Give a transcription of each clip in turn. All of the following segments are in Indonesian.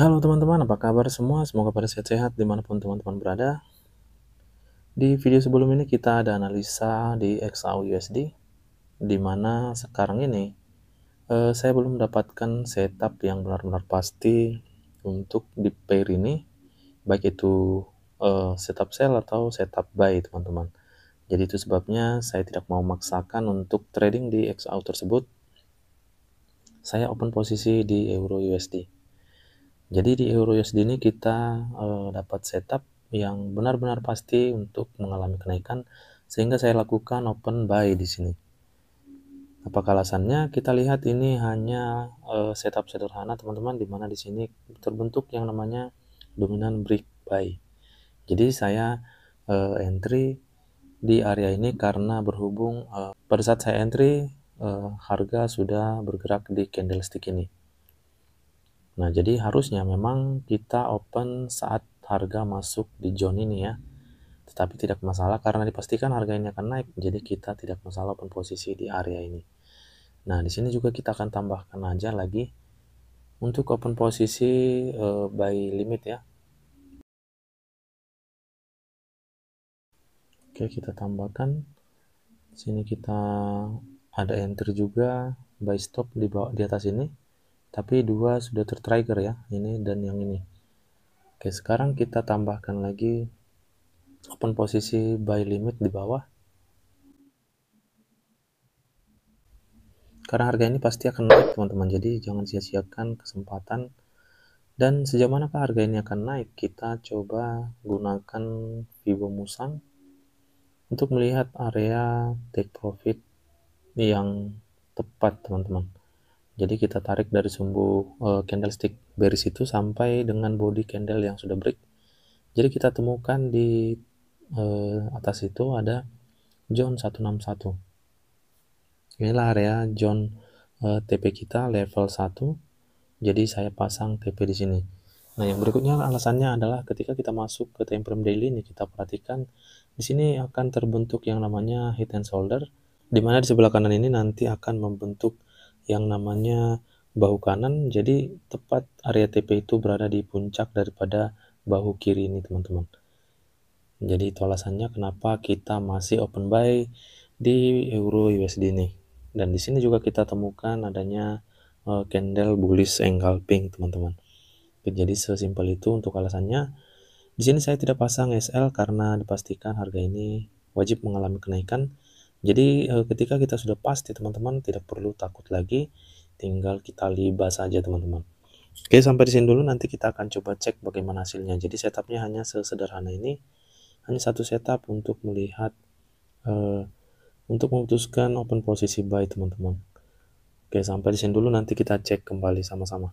Halo teman-teman, apa kabar semua? Semoga pada sehat-sehat dimanapun teman-teman berada. Di video sebelum ini kita ada analisa di XAU USD, di mana sekarang ini eh, saya belum mendapatkan setup yang benar-benar pasti untuk di pair ini, baik itu eh, setup sell atau setup buy teman-teman. Jadi itu sebabnya saya tidak mau memaksakan untuk trading di XAU tersebut. Saya open posisi di Euro USD. Jadi di EURUSD ini kita uh, dapat setup yang benar-benar pasti untuk mengalami kenaikan sehingga saya lakukan open buy di sini. Apa alasannya? Kita lihat ini hanya uh, setup sederhana teman-teman di mana di sini terbentuk yang namanya dominan break buy. Jadi saya uh, entry di area ini karena berhubung pada saat saya entry harga sudah bergerak di candlestick ini. Nah, jadi harusnya memang kita open saat harga masuk di zone ini ya. Tetapi tidak masalah karena dipastikan harga ini akan naik, jadi kita tidak masalah open posisi di area ini. Nah, di sini juga kita akan tambahkan aja lagi untuk open posisi uh, eh, by limit ya. Oke, kita tambahkan. Di sini kita ada enter juga by stop di bawah di atas ini tapi dua sudah tertrigger ya ini dan yang ini oke sekarang kita tambahkan lagi open posisi buy limit di bawah karena harga ini pasti akan naik teman-teman jadi jangan sia-siakan kesempatan dan sejauh manakah harga ini akan naik kita coba gunakan Vivo Musang untuk melihat area take profit yang tepat teman-teman jadi kita tarik dari sumbu uh, candlestick bearish itu sampai dengan body candle yang sudah break. Jadi kita temukan di uh, atas itu ada John 161. Inilah area John uh, eh, TP kita level 1. Jadi saya pasang TP di sini. Nah, yang berikutnya alasannya adalah ketika kita masuk ke time frame daily ini kita perhatikan di sini akan terbentuk yang namanya head and shoulder di mana di sebelah kanan ini nanti akan membentuk yang namanya bahu kanan jadi tepat area TP itu berada di puncak daripada bahu kiri ini teman-teman jadi itu alasannya kenapa kita masih open buy di euro USD ini dan di sini juga kita temukan adanya uh, candle bullish engulfing teman-teman jadi sesimpel itu untuk alasannya di sini saya tidak pasang SL karena dipastikan harga ini wajib mengalami kenaikan jadi eh, ketika kita sudah pasti teman-teman tidak perlu takut lagi, tinggal kita libas saja teman-teman. Oke sampai di sini dulu nanti kita akan coba cek bagaimana hasilnya. Jadi setupnya hanya sesederhana ini, hanya satu setup untuk melihat uh, untuk memutuskan open posisi buy teman-teman. Oke sampai di sini dulu nanti kita cek kembali sama-sama.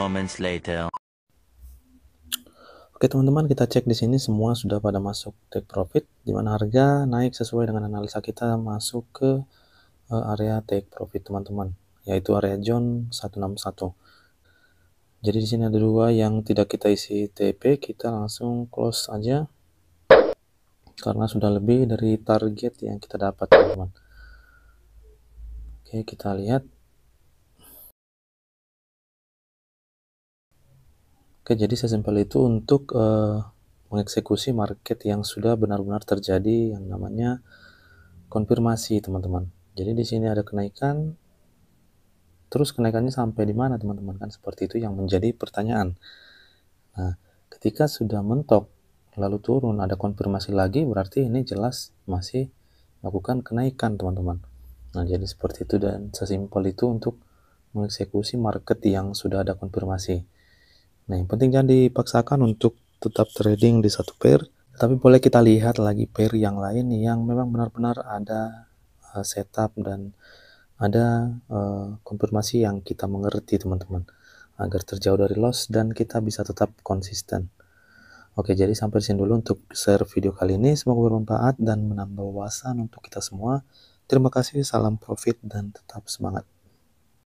moments later. Oke teman-teman kita cek di sini semua sudah pada masuk take profit di mana harga naik sesuai dengan analisa kita masuk ke eh, area take profit teman-teman yaitu area John 161. Jadi di sini ada dua yang tidak kita isi TP kita langsung close aja karena sudah lebih dari target yang kita dapat teman-teman. Oke kita lihat Oke, jadi sesimpel itu untuk uh, mengeksekusi market yang sudah benar-benar terjadi yang namanya konfirmasi, teman-teman. Jadi di sini ada kenaikan, terus kenaikannya sampai di mana, teman-teman? Kan seperti itu yang menjadi pertanyaan. Nah, ketika sudah mentok lalu turun, ada konfirmasi lagi, berarti ini jelas masih melakukan kenaikan, teman-teman. Nah, jadi seperti itu dan sesimpel itu untuk mengeksekusi market yang sudah ada konfirmasi. Nah, yang penting jangan dipaksakan untuk tetap trading di satu pair, tapi boleh kita lihat lagi pair yang lain yang memang benar-benar ada eh, setup dan ada eh, konfirmasi yang kita mengerti, teman-teman, agar terjauh dari loss dan kita bisa tetap konsisten. Oke, jadi sampai sini dulu untuk share video kali ini. Semoga bermanfaat dan menambah wawasan untuk kita semua. Terima kasih, salam profit, dan tetap semangat.